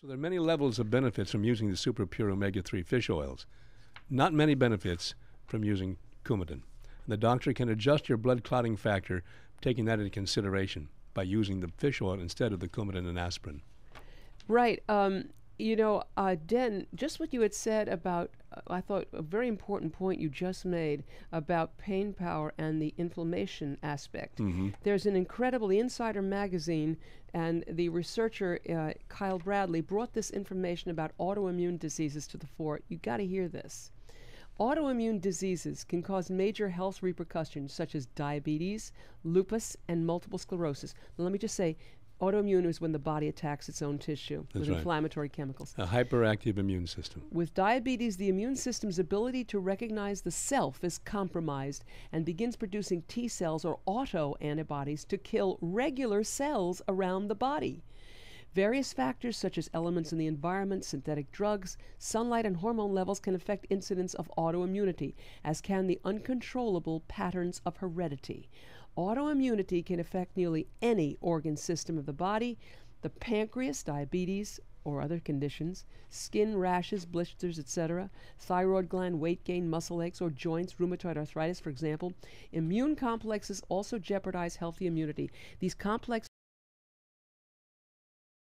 So there are many levels of benefits from using the super pure omega 3 fish oils. Not many benefits from using Coumadin. The doctor can adjust your blood clotting factor, taking that into consideration by using the fish oil instead of the Coumadin and aspirin. Right. Um, you know, uh, Den, just what you had said about I thought, a very important point you just made about pain power and the inflammation aspect. Mm-hmm. There's an incredible Insider magazine, and the researcher uh, Kyle Bradley brought this information about autoimmune diseases to the fore. You got to hear this. Autoimmune diseases can cause major health repercussions such as diabetes, lupus, and multiple sclerosis. Now, let me just say Autoimmune is when the body attacks its own tissue That's with right. inflammatory chemicals. A hyperactive immune system. With diabetes, the immune system's ability to recognize the self is compromised and begins producing T cells or autoantibodies to kill regular cells around the body. Various factors such as elements in the environment, synthetic drugs, sunlight, and hormone levels can affect incidence of autoimmunity, as can the uncontrollable patterns of heredity. Autoimmunity can affect nearly any organ system of the body, the pancreas, diabetes, or other conditions, skin rashes, blisters, etc., thyroid gland, weight gain, muscle aches, or joints, rheumatoid arthritis, for example. Immune complexes also jeopardize healthy immunity. These complex